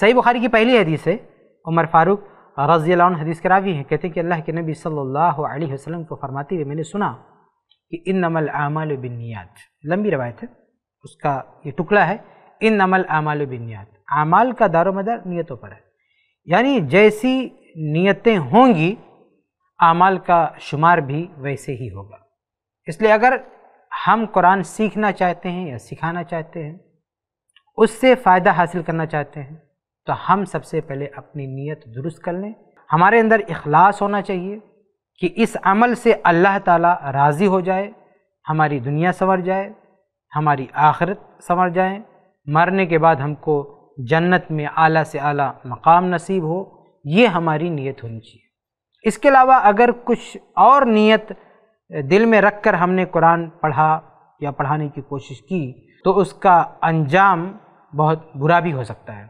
सही बुखारी की पहली हदीस है उमर फारूक रजी हदीस के रावी हैं कहते हैं कि अल्लाह के नबी सल्ला अलैहि वसल्लम को फरमाते हुए मैंने सुना कि इन नमल आमाल बिनियात लंबी रवायत है उसका ये टुकड़ा है इन नमल आमाल बिनियात आमाल का दारोमदार नीयतों पर है यानी जैसी नीयतें होंगी आमाल का शुमार भी वैसे ही होगा इसलिए अगर हम कुरान सीखना चाहते हैं या सिखाना चाहते हैं उससे फ़ायदा हासिल करना चाहते हैं तो हम सबसे पहले अपनी नीयत दुरुस्त कर लें हमारे अंदर इखलास होना चाहिए कि इस अमल से अल्लाह ताला राज़ी हो जाए हमारी दुनिया संवर जाए हमारी आखिरत संवर जाए मरने के बाद हमको जन्नत में आला से आला मकाम नसीब हो ये हमारी नीयत होनी चाहिए इसके अलावा अगर कुछ और नीयत दिल में रख कर हमने कुरान पढ़ा या पढ़ाने की कोशिश की तो उसका अंजाम बहुत बुरा भी हो सकता है